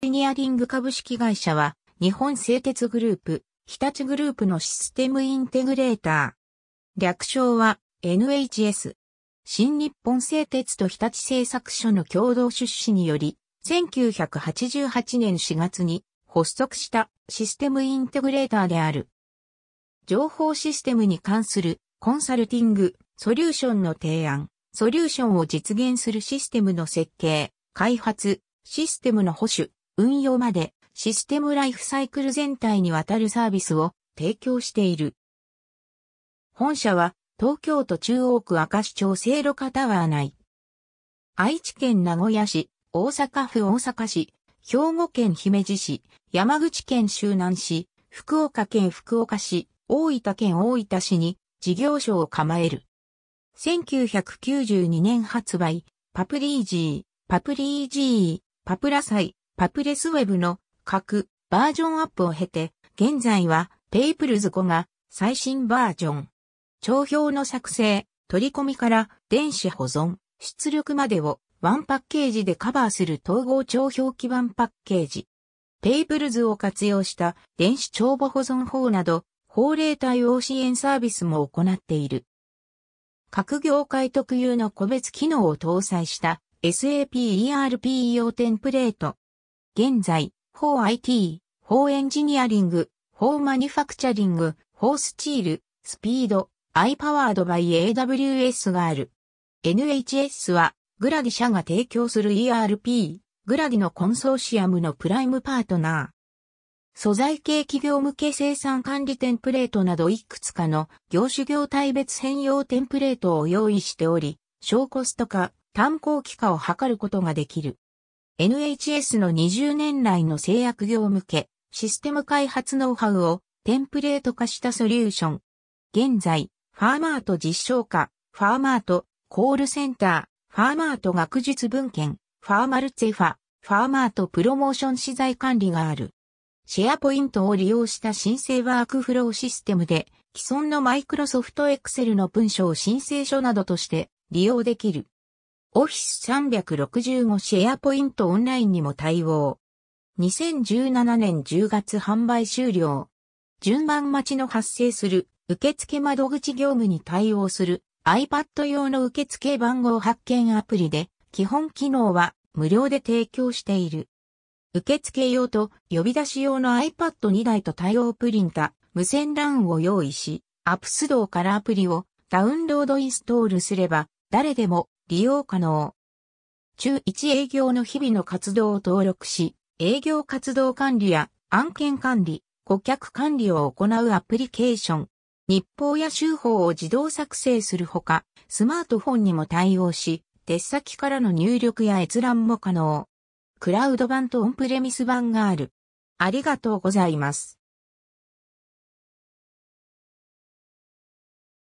エンジニアリング株式会社は、日本製鉄グループ、日立グループのシステムインテグレーター。略称は NHS。新日本製鉄と日立製作所の共同出資により、1988年4月に発足したシステムインテグレーターである。情報システムに関するコンサルティング、ソリューションの提案、ソリューションを実現するシステムの設計、開発、システムの保守、運用までシステムライフサイクル全体にわたるサービスを提供している。本社は東京都中央区明石町聖路カタワー内。愛知県名古屋市、大阪府大阪市、兵庫県姫路市、山口県周南市、福岡県福岡市、大分県大分市に事業所を構える。1992年発売、パプリージー、パプリージー、パプラサイ、パプレスウェブの各バージョンアップを経て、現在はペイプルズ5が最新バージョン。帳票の作成、取り込みから電子保存、出力までをワンパッケージでカバーする統合帳票基盤パッケージ。ペイプルズを活用した電子帳簿保存法など、法令対応支援サービスも行っている。各業界特有の個別機能を搭載した SAP ERP 用テンプレート、現在、法 IT、法エンジニアリング、法マニュファクチャリング、4スチール、スピード、i パワード by AWS がある。NHS は、グラディ社が提供する ERP、グラディのコンソーシアムのプライムパートナー。素材系企業向け生産管理テンプレートなどいくつかの業種業態別変容テンプレートを用意しており、小コスト化、単行期化を図ることができる。NHS の20年来の製薬業向け、システム開発ノウハウをテンプレート化したソリューション。現在、ファーマート実証化、ファーマート、コールセンター、ファーマート学術文献、ファーマルツェファ、ファーマートプロモーション資材管理がある。シェアポイントを利用した申請ワークフローシステムで、既存のマイクロソフトエクセルの文書を申請書などとして利用できる。オフィス365シェアポイントオンラインにも対応。2017年10月販売終了。順番待ちの発生する受付窓口業務に対応する iPad 用の受付番号発見アプリで基本機能は無料で提供している。受付用と呼び出し用の iPad2 台と対応プリンタ、無線 LAN を用意し、アップスドーからアプリをダウンロードインストールすれば誰でも利用可能。中1営業の日々の活動を登録し、営業活動管理や案件管理、顧客管理を行うアプリケーション。日報や集報を自動作成するほか、スマートフォンにも対応し、出先からの入力や閲覧も可能。クラウド版とオンプレミス版がある。ありがとうございます。